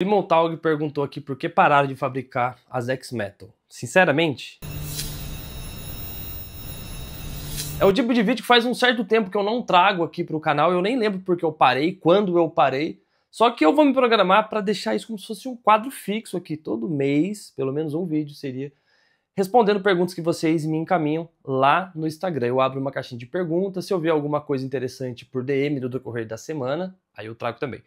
Simon Taug perguntou aqui por que pararam de fabricar as X-Metal. Sinceramente, é o tipo de vídeo que faz um certo tempo que eu não trago aqui para o canal, eu nem lembro porque eu parei, quando eu parei, só que eu vou me programar para deixar isso como se fosse um quadro fixo aqui, todo mês, pelo menos um vídeo seria, respondendo perguntas que vocês me encaminham lá no Instagram. Eu abro uma caixinha de perguntas, se eu ver alguma coisa interessante por DM no decorrer da semana, aí eu trago também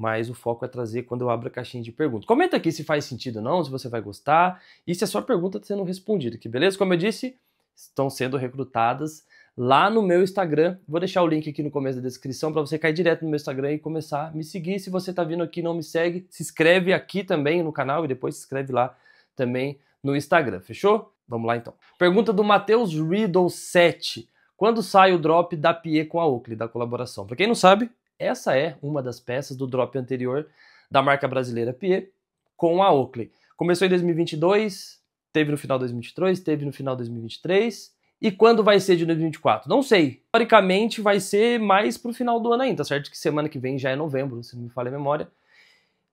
mas o foco é trazer quando eu abro a caixinha de perguntas. Comenta aqui se faz sentido ou não, se você vai gostar e se a sua pergunta está sendo respondida, que beleza? Como eu disse, estão sendo recrutadas lá no meu Instagram. Vou deixar o link aqui no começo da descrição para você cair direto no meu Instagram e começar a me seguir. Se você está vindo aqui e não me segue, se inscreve aqui também no canal e depois se inscreve lá também no Instagram, fechou? Vamos lá então. Pergunta do Matheus Riddle 7. Quando sai o drop da Pie com a Oakley, da colaboração? Para quem não sabe, essa é uma das peças do drop anterior da marca brasileira Pie com a Oakley. Começou em 2022, teve no final de 2023, teve no final de 2023. E quando vai ser de 2024? Não sei. Teoricamente vai ser mais pro final do ano ainda, tá certo? Que semana que vem já é novembro, se não me falha a memória.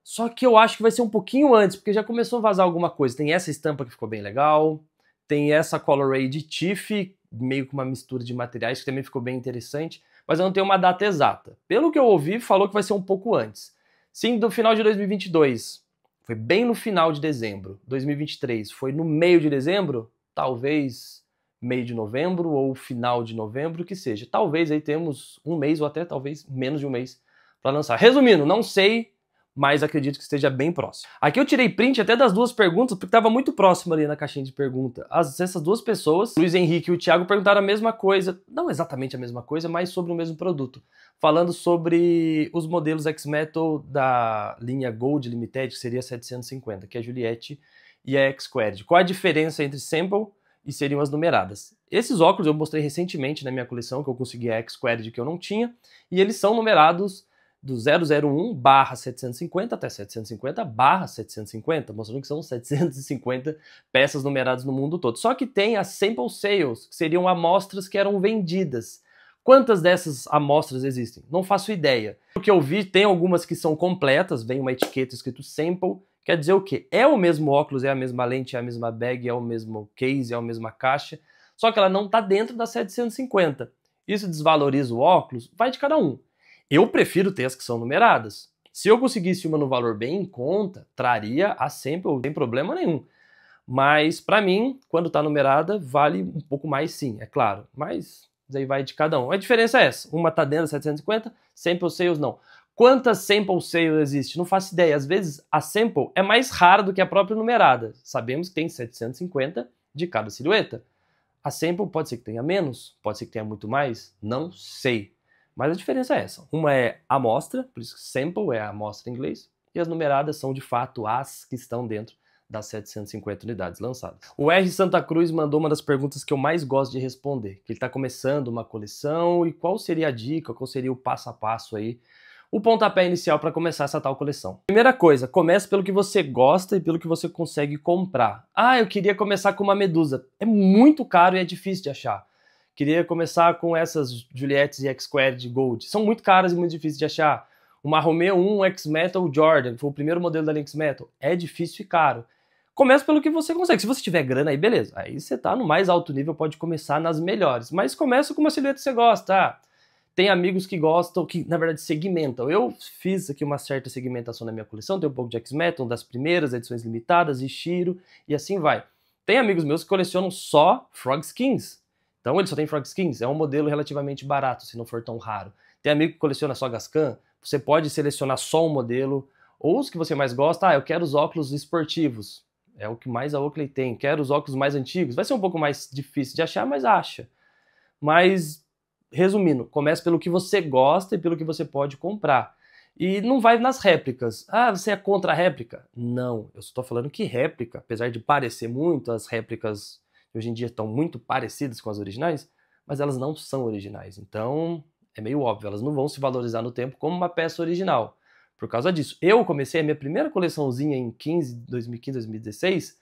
Só que eu acho que vai ser um pouquinho antes, porque já começou a vazar alguma coisa. Tem essa estampa que ficou bem legal, tem essa Colorade Tiff, meio com uma mistura de materiais que também ficou bem interessante mas eu não tenho uma data exata. Pelo que eu ouvi, falou que vai ser um pouco antes. Sim, do final de 2022. Foi bem no final de dezembro. 2023 foi no meio de dezembro? Talvez meio de novembro ou final de novembro, que seja. Talvez aí temos um mês ou até talvez menos de um mês para lançar. Resumindo, não sei mas acredito que esteja bem próximo. Aqui eu tirei print até das duas perguntas, porque estava muito próximo ali na caixinha de pergunta. As, essas duas pessoas, Luiz Henrique e o Thiago, perguntaram a mesma coisa, não exatamente a mesma coisa, mas sobre o mesmo produto. Falando sobre os modelos X-Metal da linha Gold Limited, que seria 750, que é a Juliette e a X-Squared. Qual a diferença entre sample e seriam as numeradas? Esses óculos eu mostrei recentemente na minha coleção, que eu consegui a X-Squared que eu não tinha, e eles são numerados do 001 barra 750 até 750 barra 750, mostrando que são 750 peças numeradas no mundo todo. Só que tem as sample sales, que seriam amostras que eram vendidas. Quantas dessas amostras existem? Não faço ideia. O que eu vi, tem algumas que são completas, vem uma etiqueta escrito sample, quer dizer o quê? É o mesmo óculos, é a mesma lente, é a mesma bag, é o mesmo case, é a mesma caixa, só que ela não está dentro da 750. Isso desvaloriza o óculos? Vai de cada um. Eu prefiro ter as que são numeradas. Se eu conseguisse uma no valor bem em conta, traria a sample sem problema nenhum. Mas para mim, quando está numerada, vale um pouco mais sim, é claro. Mas aí vai de cada um. A diferença é essa: uma está dentro da 750, sample sales não. Quantas sample sales existem? Não faço ideia. Às vezes a sample é mais rara do que a própria numerada. Sabemos que tem 750 de cada silhueta. A sample pode ser que tenha menos, pode ser que tenha muito mais, não sei. Mas a diferença é essa. Uma é amostra, por isso que sample é a amostra em inglês, e as numeradas são de fato as que estão dentro das 750 unidades lançadas. O R Santa Cruz mandou uma das perguntas que eu mais gosto de responder, que ele está começando uma coleção e qual seria a dica, qual seria o passo a passo aí, o pontapé inicial para começar essa tal coleção. Primeira coisa, comece pelo que você gosta e pelo que você consegue comprar. Ah, eu queria começar com uma medusa. É muito caro e é difícil de achar. Queria começar com essas Juliettes e X-Squared Gold. São muito caras e muito difíceis de achar. Uma Romeo 1 X-Metal Jordan, foi o primeiro modelo da Lynx Metal. É difícil e caro. Começa pelo que você consegue. Se você tiver grana, aí beleza. Aí você tá no mais alto nível, pode começar nas melhores. Mas começa com uma silhueta que você gosta. Ah, tem amigos que gostam, que na verdade segmentam. Eu fiz aqui uma certa segmentação na minha coleção. Tem um pouco de X-Metal, das primeiras edições limitadas, Ishiro e assim vai. Tem amigos meus que colecionam só Frog Skins. Então ele só tem Frog Skins, é um modelo relativamente barato, se não for tão raro. Tem amigo que coleciona só Gascan, você pode selecionar só um modelo, ou os que você mais gosta, ah, eu quero os óculos esportivos, é o que mais a Oakley tem, quero os óculos mais antigos, vai ser um pouco mais difícil de achar, mas acha. Mas, resumindo, comece pelo que você gosta e pelo que você pode comprar. E não vai nas réplicas. Ah, você é contra a réplica? Não, eu estou falando que réplica, apesar de parecer muito as réplicas hoje em dia estão muito parecidas com as originais, mas elas não são originais. Então, é meio óbvio, elas não vão se valorizar no tempo como uma peça original. Por causa disso, eu comecei a minha primeira coleçãozinha em 15, 2015, 2016,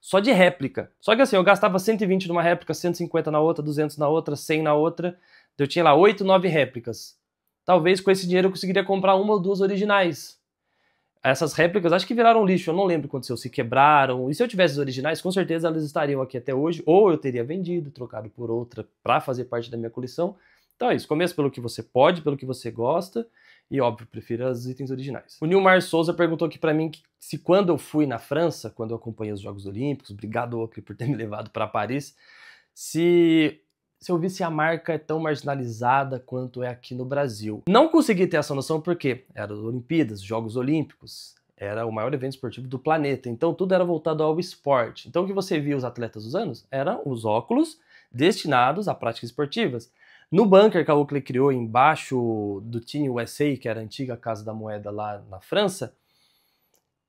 só de réplica. Só que assim, eu gastava 120 numa réplica, 150 na outra, 200 na outra, 100 na outra. Eu tinha lá 8, 9 réplicas. Talvez com esse dinheiro eu conseguiria comprar uma ou duas originais essas réplicas acho que viraram lixo, eu não lembro o que aconteceu, se quebraram. E se eu tivesse os originais, com certeza elas estariam aqui até hoje, ou eu teria vendido, trocado por outra para fazer parte da minha coleção. Então é isso, começa pelo que você pode, pelo que você gosta, e óbvio, prefira os itens originais. O Nilmar Souza perguntou aqui para mim que, se quando eu fui na França, quando eu acompanhei os Jogos Olímpicos, obrigado Ocri por ter me levado para Paris, se se eu vi se a marca é tão marginalizada quanto é aqui no Brasil. Não consegui ter essa noção porque era Olimpíadas, Jogos Olímpicos, era o maior evento esportivo do planeta, então tudo era voltado ao esporte. Então o que você via os atletas usando eram os óculos destinados a práticas esportivas. No bunker que a Oakley criou embaixo do Team USA, que era a antiga casa da moeda lá na França,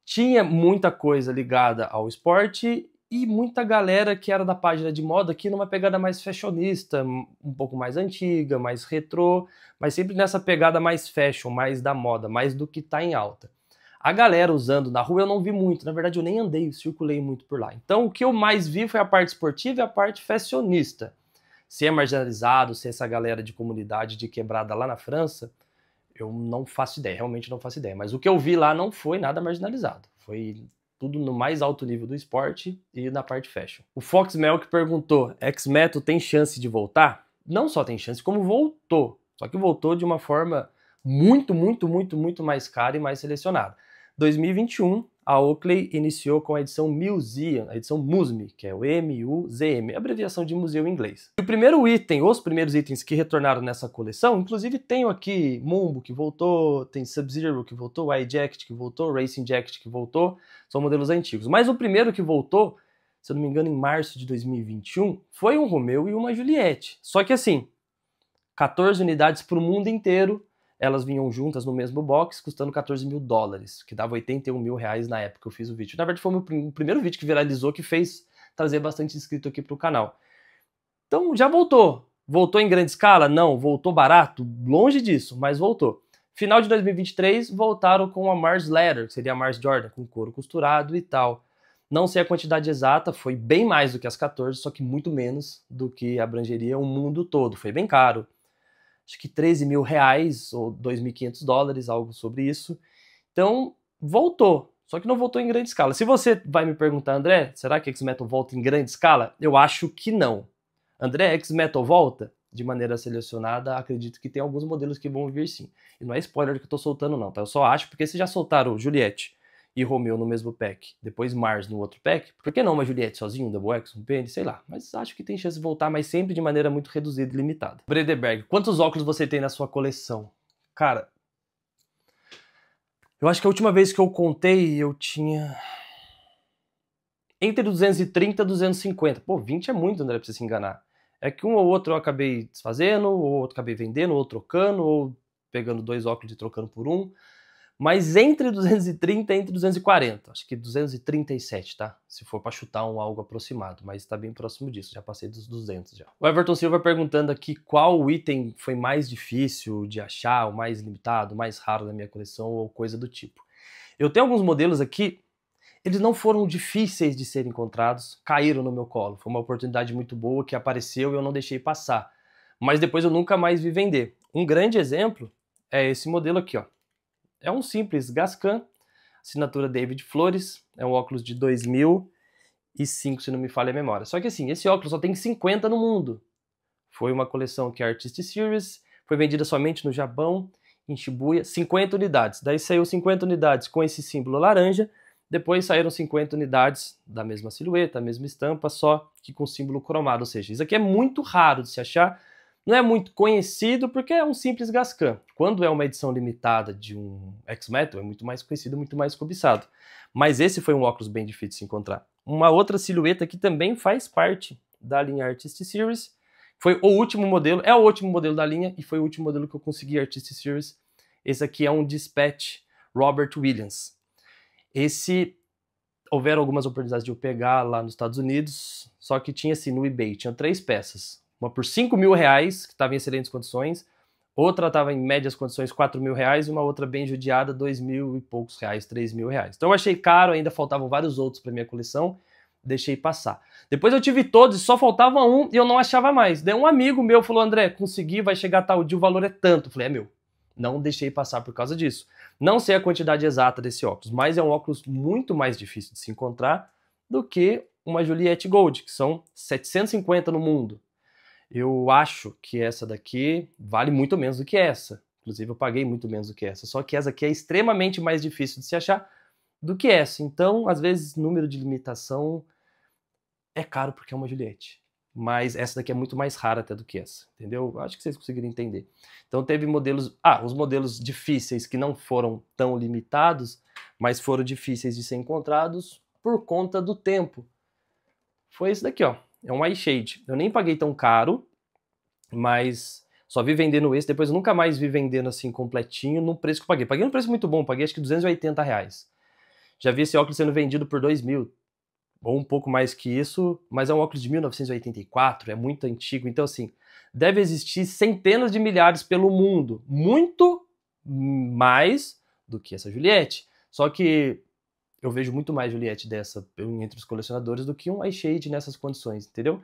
tinha muita coisa ligada ao esporte e muita galera que era da página de moda aqui numa pegada mais fashionista, um pouco mais antiga, mais retrô, mas sempre nessa pegada mais fashion, mais da moda, mais do que tá em alta. A galera usando na rua eu não vi muito, na verdade eu nem andei, circulei muito por lá. Então o que eu mais vi foi a parte esportiva e a parte fashionista. Se é marginalizado, se é essa galera de comunidade de quebrada lá na França, eu não faço ideia, realmente não faço ideia. Mas o que eu vi lá não foi nada marginalizado. Foi tudo no mais alto nível do esporte e na parte fashion. O Fox Melk perguntou: X-Metal tem chance de voltar? Não só tem chance, como voltou. Só que voltou de uma forma muito, muito, muito, muito mais cara e mais selecionada. 2021 a Oakley iniciou com a edição Museum, a edição MUSM, que é o M-U-Z-M, abreviação de museu em inglês. E o primeiro item, os primeiros itens que retornaram nessa coleção, inclusive tenho aqui Mumbo que voltou, tem Sub-Zero que voltou, Y-Jacket que voltou, Racing Jacket que voltou, são modelos antigos. Mas o primeiro que voltou, se eu não me engano, em março de 2021, foi um Romeo e uma Juliette. Só que assim, 14 unidades para o mundo inteiro, elas vinham juntas no mesmo box, custando 14 mil dólares, que dava 81 mil reais na época que eu fiz o vídeo. Na verdade, foi o meu primeiro vídeo que viralizou, que fez trazer bastante inscrito aqui para o canal. Então, já voltou. Voltou em grande escala? Não. Voltou barato? Longe disso, mas voltou. Final de 2023, voltaram com a Mars Leather, que seria a Mars Jordan, com couro costurado e tal. Não sei a quantidade exata, foi bem mais do que as 14, só que muito menos do que abrangeria o mundo todo. Foi bem caro acho que 13 mil reais ou 2.500 dólares, algo sobre isso. Então, voltou. Só que não voltou em grande escala. Se você vai me perguntar, André, será que X-Metal volta em grande escala? Eu acho que não. André, X-Metal volta? de maneira selecionada, acredito que tem alguns modelos que vão vir sim. E não é spoiler que eu tô soltando, não, tá? Eu só acho porque vocês já soltaram o Juliette, e Romeo no mesmo pack, depois Mars no outro pack. Por que não uma Juliette sozinho, um Double X, um Penny, sei lá. Mas acho que tem chance de voltar, mas sempre de maneira muito reduzida e limitada. Bredeberg, quantos óculos você tem na sua coleção? Cara, eu acho que a última vez que eu contei eu tinha entre 230 e 250. Pô, 20 é muito, André, pra você se enganar. É que um ou outro eu acabei desfazendo, ou outro acabei vendendo, ou trocando, ou pegando dois óculos e trocando por um mas entre 230 e entre 240, acho que 237, tá? Se for para chutar um algo aproximado, mas está bem próximo disso, já passei dos 200 já. O Everton Silva perguntando aqui qual item foi mais difícil de achar, o mais limitado, o mais raro da minha coleção ou coisa do tipo. Eu tenho alguns modelos aqui, eles não foram difíceis de serem encontrados, caíram no meu colo. Foi uma oportunidade muito boa que apareceu e eu não deixei passar. Mas depois eu nunca mais vi vender. Um grande exemplo é esse modelo aqui, ó. É um simples Gascan, assinatura David Flores, é um óculos de 2005, se não me falha a memória. Só que assim, esse óculos só tem 50 no mundo. Foi uma coleção que é Artist Series, foi vendida somente no Japão, em Shibuya, 50 unidades. Daí saiu 50 unidades com esse símbolo laranja, depois saíram 50 unidades da mesma silhueta, mesma estampa, só que com símbolo cromado. Ou seja, isso aqui é muito raro de se achar, não é muito conhecido porque é um simples Gascan. Quando é uma edição limitada de um X-Metal, é muito mais conhecido, muito mais cobiçado. Mas esse foi um óculos bem difícil de se encontrar. Uma outra silhueta que também faz parte da linha Artist Series, foi o último modelo, é o último modelo da linha e foi o último modelo que eu consegui Artist Series. Esse aqui é um Dispatch Robert Williams. Esse houveram algumas oportunidades de eu pegar lá nos Estados Unidos, só que tinha assim no eBay, tinha três peças uma por 5 mil reais, que estava em excelentes condições, outra estava em médias condições 4 mil reais, e uma outra bem judiada, 2 mil e poucos reais, 3 mil reais. Então eu achei caro, ainda faltavam vários outros para minha coleção, deixei passar. Depois eu tive todos e só faltava um e eu não achava mais. Daí um amigo meu falou: André, consegui, vai chegar tal dia, o valor é tanto. Eu falei: é meu. Não deixei passar por causa disso. Não sei a quantidade exata desse óculos, mas é um óculos muito mais difícil de se encontrar do que uma Juliette Gold, que são 750 no mundo. Eu acho que essa daqui vale muito menos do que essa. Inclusive, eu paguei muito menos do que essa. Só que essa aqui é extremamente mais difícil de se achar do que essa. Então, às vezes, número de limitação é caro porque é uma Juliette. Mas essa daqui é muito mais rara até do que essa, entendeu? Acho que vocês conseguiram entender. Então, teve modelos. Ah, os modelos difíceis que não foram tão limitados, mas foram difíceis de ser encontrados por conta do tempo. Foi esse daqui, ó. É um eye shade. Eu nem paguei tão caro, mas só vi vendendo esse. Depois eu nunca mais vi vendendo assim completinho no preço que eu paguei. Paguei um preço muito bom, paguei acho que 280 reais. Já vi esse óculos sendo vendido por 2 mil, ou um pouco mais que isso, mas é um óculos de 1984, é muito antigo. Então, assim, deve existir centenas de milhares pelo mundo, muito mais do que essa Juliette. Só que eu vejo muito mais Juliette dessa entre os colecionadores do que um iShade nessas condições, entendeu?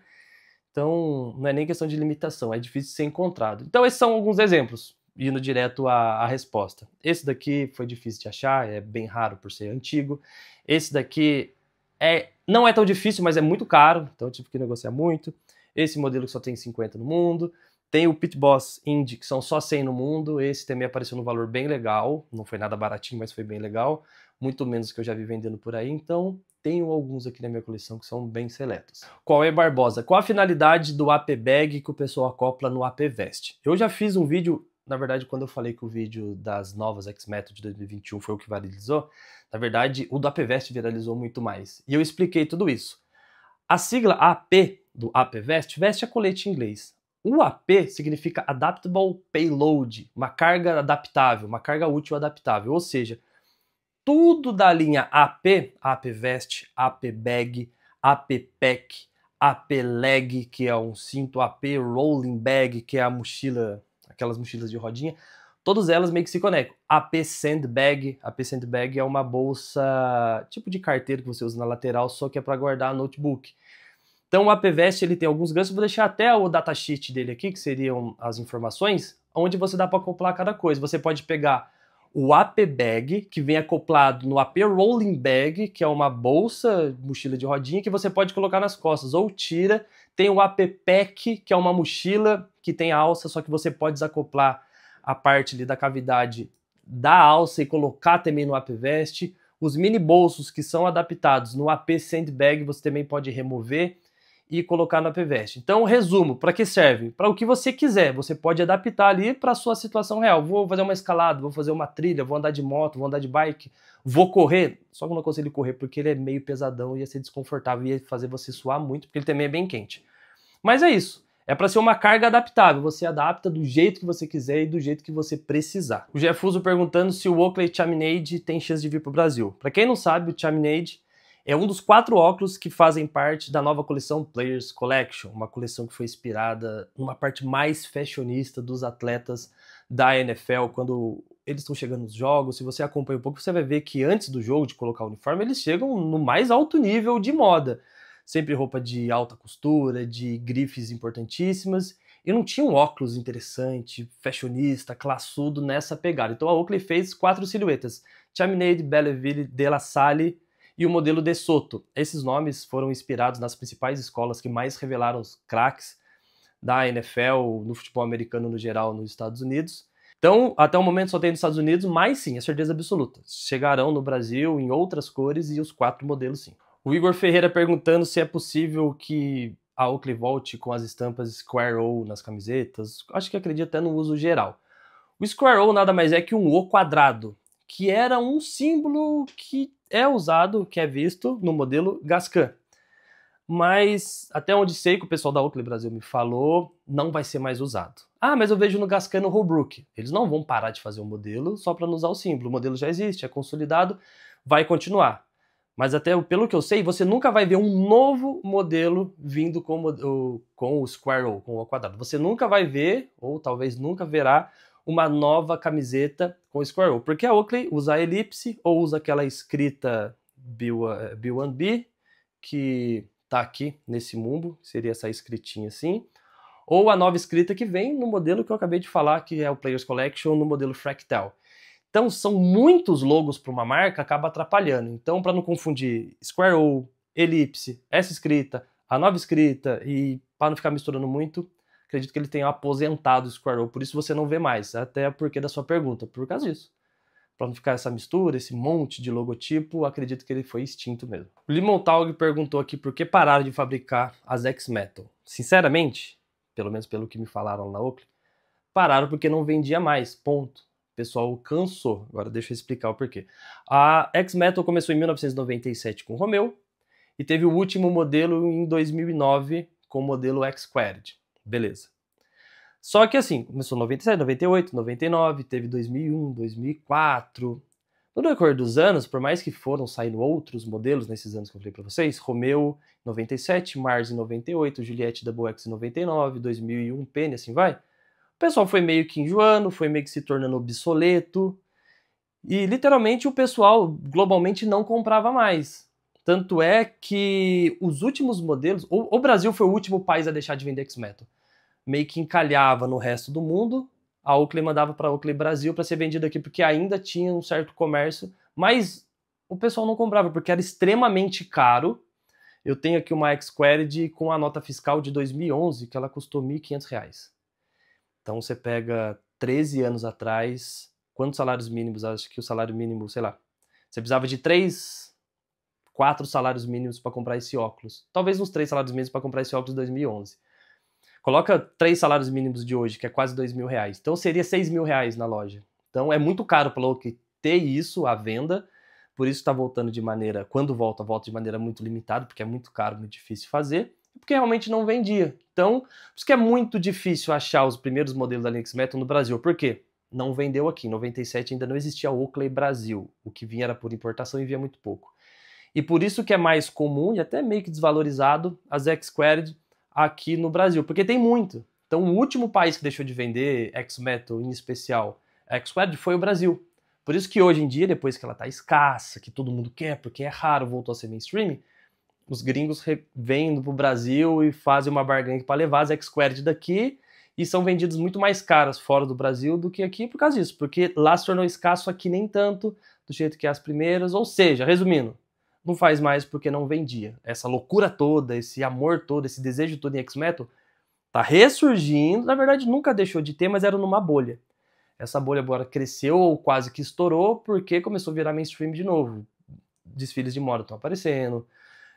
Então, não é nem questão de limitação, é difícil ser encontrado. Então, esses são alguns exemplos, indo direto à, à resposta. Esse daqui foi difícil de achar, é bem raro por ser antigo. Esse daqui é, não é tão difícil, mas é muito caro, então eu tive que negociar muito. Esse modelo que só tem 50 no mundo. Tem o Pit Boss Indy, que são só 100 no mundo. Esse também apareceu num valor bem legal. Não foi nada baratinho, mas foi bem legal muito menos que eu já vi vendendo por aí, então tenho alguns aqui na minha coleção que são bem seletos. Qual é Barbosa? Qual a finalidade do AP Bag que o pessoal acopla no AP Vest? Eu já fiz um vídeo, na verdade, quando eu falei que o vídeo das novas X-Method de 2021 foi o que viralizou, na verdade, o do AP Vest viralizou muito mais. E eu expliquei tudo isso. A sigla AP do AP Vest, veste é colete em inglês. O AP significa Adaptable Payload, uma carga adaptável, uma carga útil adaptável, ou seja, tudo da linha AP, AP Vest, AP Bag, AP Pack, AP Leg, que é um cinto, AP Rolling Bag, que é a mochila, aquelas mochilas de rodinha, todas elas meio que se conectam. AP Sandbag, AP Sandbag é uma bolsa, tipo de carteira que você usa na lateral, só que é para guardar notebook. Então o AP Vest ele tem alguns ganchos, vou deixar até o datasheet dele aqui, que seriam as informações, onde você dá para acoplar cada coisa. Você pode pegar o AP Bag, que vem acoplado no AP Rolling Bag, que é uma bolsa, mochila de rodinha, que você pode colocar nas costas ou tira. Tem o AP Pack, que é uma mochila que tem alça, só que você pode desacoplar a parte ali da cavidade da alça e colocar também no AP Vest. Os mini bolsos que são adaptados no AP Sandbag, você também pode remover e colocar na PVest. Então, resumo, para que serve? Para o que você quiser, você pode adaptar ali para a sua situação real. Vou fazer uma escalada, vou fazer uma trilha, vou andar de moto, vou andar de bike, vou correr. Só que eu não aconselho correr porque ele é meio pesadão, ia ser desconfortável, ia fazer você suar muito, porque ele também é bem quente. Mas é isso. É para ser uma carga adaptável, você adapta do jeito que você quiser e do jeito que você precisar. O Jeffuso perguntando se o Oakley Chaminade tem chance de vir para o Brasil. Para quem não sabe, o Chaminade é um dos quatro óculos que fazem parte da nova coleção Players Collection, uma coleção que foi inspirada numa parte mais fashionista dos atletas da NFL, quando eles estão chegando nos jogos. Se você acompanha um pouco, você vai ver que antes do jogo de colocar o uniforme, eles chegam no mais alto nível de moda. Sempre roupa de alta costura, de grifes importantíssimas. E não tinha um óculos interessante, fashionista, classudo nessa pegada. Então a Oakley fez quatro silhuetas: Chaminade, Belleville, De La Salle e o modelo de Soto. Esses nomes foram inspirados nas principais escolas que mais revelaram os craques da NFL, no futebol americano no geral, nos Estados Unidos. Então, até o momento só tem nos Estados Unidos, mas sim, é certeza absoluta. Chegarão no Brasil em outras cores e os quatro modelos sim. O Igor Ferreira perguntando se é possível que a Oakley volte com as estampas Square O nas camisetas. Acho que acredito até no uso geral. O Square O nada mais é que um O quadrado, que era um símbolo que é usado, que é visto no modelo Gascan. Mas até onde sei que o pessoal da Oakley Brasil me falou, não vai ser mais usado. Ah, mas eu vejo no Gascan e no Holbrook. Eles não vão parar de fazer o um modelo só para não usar o símbolo. O modelo já existe, é consolidado, vai continuar. Mas até pelo que eu sei, você nunca vai ver um novo modelo vindo com o, com o com o quadrado. Você nunca vai ver, ou talvez nunca verá, uma nova camiseta com Square O. Porque a Oakley usa a elipse ou usa aquela escrita B1B, eh, que tá aqui nesse mumbo, seria essa escritinha assim. Ou a nova escrita que vem no modelo que eu acabei de falar, que é o Players Collection, no modelo Fractal. Então, são muitos logos para uma marca, acaba atrapalhando. Então, para não confundir Square O, Elipse, essa escrita, a nova escrita e para não ficar misturando muito, acredito que ele tenha aposentado o Squirrel, por isso você não vê mais, até porque da sua pergunta, por causa disso. Para não ficar essa mistura, esse monte de logotipo, acredito que ele foi extinto mesmo. O Taug perguntou aqui por que pararam de fabricar as X-Metal. Sinceramente, pelo menos pelo que me falaram na Oakley, pararam porque não vendia mais, ponto. O pessoal cansou. Agora deixa eu explicar o porquê. A X-Metal começou em 1997 com o Romeo e teve o último modelo em 2009 com o modelo X-Squared. Beleza. Só que assim, começou 97, 98, 99, teve 2001, 2004. No decorrer dos anos, por mais que foram saindo outros modelos nesses anos que eu falei para vocês, Romeo 97, Mars 98, Juliette Double X 99, 2001, Penny, assim vai. O pessoal foi meio que enjoando, foi meio que se tornando obsoleto. E literalmente o pessoal globalmente não comprava mais. Tanto é que os últimos modelos. O, o Brasil foi o último país a deixar de vender X-Metal. Meio que encalhava no resto do mundo. A Oakley mandava para a Oakley Brasil para ser vendido aqui, porque ainda tinha um certo comércio. Mas o pessoal não comprava, porque era extremamente caro. Eu tenho aqui uma x quared com a nota fiscal de 2011, que ela custou R$ 1.500. Então você pega 13 anos atrás, quantos salários mínimos? Acho que o salário mínimo, sei lá. Você precisava de três quatro salários mínimos para comprar esse óculos. Talvez uns três salários mínimos para comprar esse óculos em 2011. Coloca três salários mínimos de hoje, que é quase dois mil reais. Então seria seis mil reais na loja. Então é muito caro para o que ter isso à venda. Por isso está voltando de maneira, quando volta, volta de maneira muito limitada, porque é muito caro, muito difícil fazer, porque realmente não vendia. Então, por isso que é muito difícil achar os primeiros modelos da Linux Metal no Brasil. Por quê? Não vendeu aqui. Em 97 ainda não existia o Oakley Brasil. O que vinha era por importação e via muito pouco. E por isso que é mais comum e até meio que desvalorizado as X-Squared aqui no Brasil, porque tem muito. Então, o último país que deixou de vender X-Metal, em especial X-Squared, foi o Brasil. Por isso que hoje em dia, depois que ela está escassa, que todo mundo quer, porque é raro, voltou a ser mainstream, os gringos vêm o Brasil e fazem uma barganha para levar as X-Squared daqui e são vendidos muito mais caras fora do Brasil do que aqui por causa disso, porque lá se tornou escasso, aqui nem tanto, do jeito que é as primeiras. Ou seja, resumindo, não faz mais porque não vendia. Essa loucura toda, esse amor todo, esse desejo todo em X-Metal tá ressurgindo. Na verdade, nunca deixou de ter, mas era numa bolha. Essa bolha agora cresceu ou quase que estourou porque começou a virar mainstream de novo. Desfiles de moda estão aparecendo,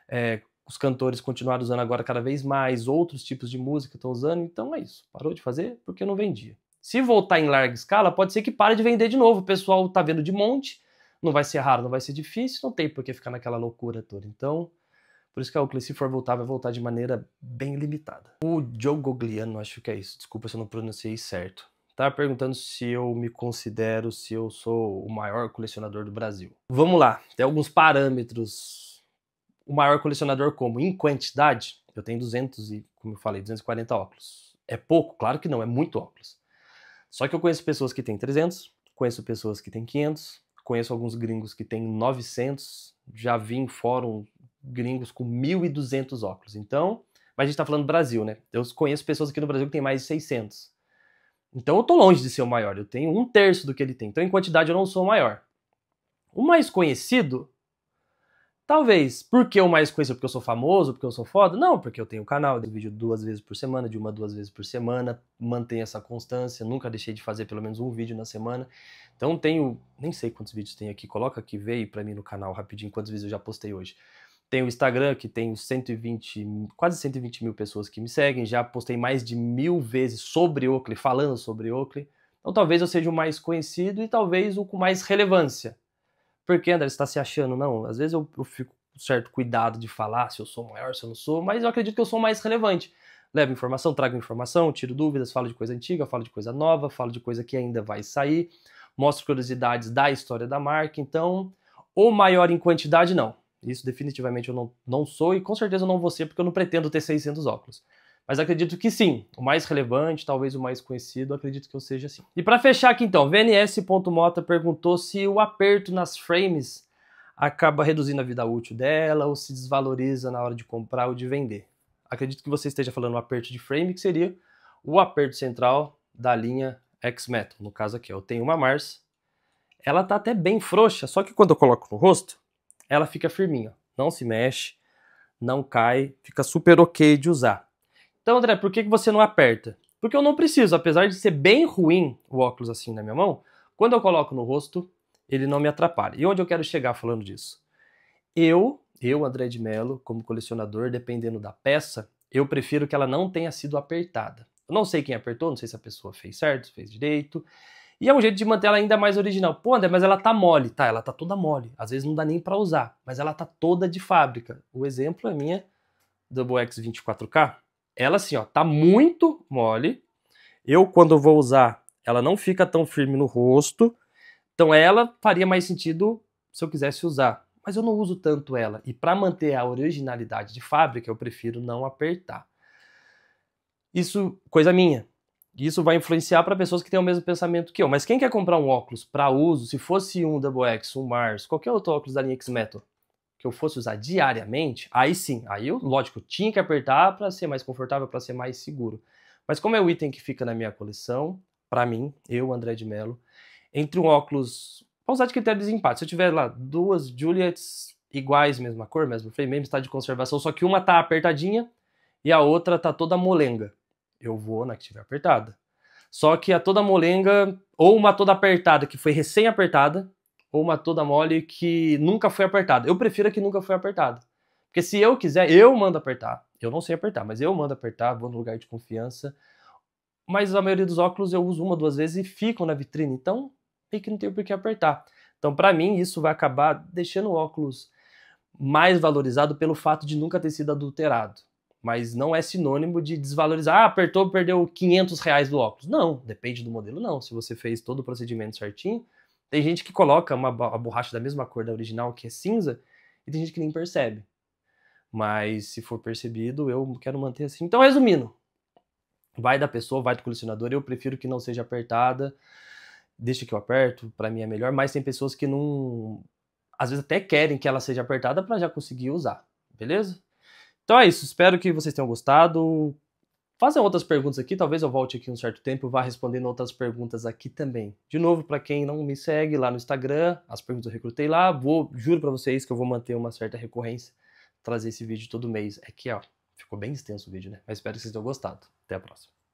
é, os cantores continuaram usando agora cada vez mais, outros tipos de música estão usando, então é isso. Parou de fazer porque não vendia. Se voltar em larga escala, pode ser que pare de vender de novo. O pessoal tá vendo de monte, não vai ser raro, não vai ser difícil, não tem por que ficar naquela loucura toda. Então, por isso que a é Oakley, se for voltar, vai voltar de maneira bem limitada. O Joe Gogliano, acho que é isso, desculpa se eu não pronunciei certo. Tá perguntando se eu me considero, se eu sou o maior colecionador do Brasil. Vamos lá, tem alguns parâmetros. O maior colecionador como? Em quantidade, eu tenho 200 e, como eu falei, 240 óculos. É pouco? Claro que não, é muito óculos. Só que eu conheço pessoas que têm 300, conheço pessoas que têm 500, Conheço alguns gringos que têm 900, já vi em fórum gringos com 1.200 óculos. Então, mas a gente está falando do Brasil, né? Eu conheço pessoas aqui no Brasil que têm mais de 600. Então eu tô longe de ser o maior, eu tenho um terço do que ele tem. Então em quantidade eu não sou o maior. O mais conhecido Talvez. Porque eu mais conheço porque eu sou famoso, porque eu sou foda? Não, porque eu tenho canal de vídeo duas vezes por semana, de uma duas vezes por semana, mantenho essa constância, nunca deixei de fazer pelo menos um vídeo na semana. Então tenho, nem sei quantos vídeos tem aqui, coloca aqui, veio para mim no canal rapidinho quantos vídeos eu já postei hoje. Tem o Instagram, que tem 120, quase 120 mil pessoas que me seguem, já postei mais de mil vezes sobre Oakley, falando sobre Oakley. Então talvez eu seja o mais conhecido e talvez o com mais relevância. Por que, André, você está se achando? Não, às vezes eu, eu fico com certo cuidado de falar se eu sou maior, se eu não sou, mas eu acredito que eu sou mais relevante. Levo informação, trago informação, tiro dúvidas, falo de coisa antiga, falo de coisa nova, falo de coisa que ainda vai sair, mostro curiosidades da história da marca. Então, ou maior em quantidade, não. Isso definitivamente eu não, não sou e com certeza eu não vou ser, porque eu não pretendo ter 600 óculos. Mas acredito que sim, o mais relevante, talvez o mais conhecido, acredito que eu seja assim. E para fechar aqui então, VNS.mota perguntou se o aperto nas frames acaba reduzindo a vida útil dela ou se desvaloriza na hora de comprar ou de vender. Acredito que você esteja falando o aperto de frame, que seria o aperto central da linha X-Metal. No caso aqui, eu tenho uma Mars, ela tá até bem frouxa, só que quando eu coloco no rosto, ela fica firminha, não se mexe, não cai, fica super ok de usar. Então, André, por que você não aperta? Porque eu não preciso, apesar de ser bem ruim o óculos assim na minha mão, quando eu coloco no rosto, ele não me atrapalha. E onde eu quero chegar falando disso? Eu, eu, André de Mello, como colecionador, dependendo da peça, eu prefiro que ela não tenha sido apertada. Eu não sei quem apertou, não sei se a pessoa fez certo, fez direito. E é um jeito de manter ela ainda mais original. Pô, André, mas ela tá mole. Tá, ela tá toda mole. Às vezes não dá nem para usar, mas ela tá toda de fábrica. O exemplo é minha Double X 24K, ela assim, ó, tá muito mole. Eu, quando vou usar, ela não fica tão firme no rosto. Então ela faria mais sentido se eu quisesse usar. Mas eu não uso tanto ela. E para manter a originalidade de fábrica, eu prefiro não apertar. Isso, coisa minha. Isso vai influenciar para pessoas que têm o mesmo pensamento que eu. Mas quem quer comprar um óculos para uso, se fosse um Double X, um Mars, qualquer outro óculos da linha X-Metal, que eu fosse usar diariamente, aí sim, aí eu, lógico, tinha que apertar para ser mais confortável, para ser mais seguro. Mas como é o item que fica na minha coleção, para mim, eu, André de Mello, entre um óculos, vou usar de critério de desempate. Se eu tiver lá duas Juliets iguais, mesma cor, mesmo frame, mesmo estado de conservação, só que uma tá apertadinha e a outra tá toda molenga, eu vou na que tiver apertada. Só que a toda molenga, ou uma toda apertada que foi recém-apertada, ou uma toda mole que nunca foi apertada. Eu prefiro a que nunca foi apertada. Porque se eu quiser, eu mando apertar. Eu não sei apertar, mas eu mando apertar, vou no lugar de confiança. Mas a maioria dos óculos eu uso uma, duas vezes e ficam na vitrine. Então, meio que não tem por que apertar. Então, para mim, isso vai acabar deixando o óculos mais valorizado pelo fato de nunca ter sido adulterado. Mas não é sinônimo de desvalorizar. Ah, apertou, perdeu 500 reais do óculos. Não, depende do modelo, não. Se você fez todo o procedimento certinho, tem gente que coloca uma a borracha da mesma cor da original, que é cinza, e tem gente que nem percebe. Mas se for percebido, eu quero manter assim. Então, resumindo, vai da pessoa, vai do colecionador. Eu prefiro que não seja apertada. Deixa que eu aperto, para mim é melhor. Mas tem pessoas que não. Às vezes até querem que ela seja apertada para já conseguir usar, beleza? Então é isso, espero que vocês tenham gostado. Fazem outras perguntas aqui, talvez eu volte aqui um certo tempo e vá respondendo outras perguntas aqui também. De novo, para quem não me segue lá no Instagram, as perguntas eu recrutei lá, vou, juro para vocês que eu vou manter uma certa recorrência, trazer esse vídeo todo mês. É que, ó, ficou bem extenso o vídeo, né? Mas espero que vocês tenham gostado. Até a próxima.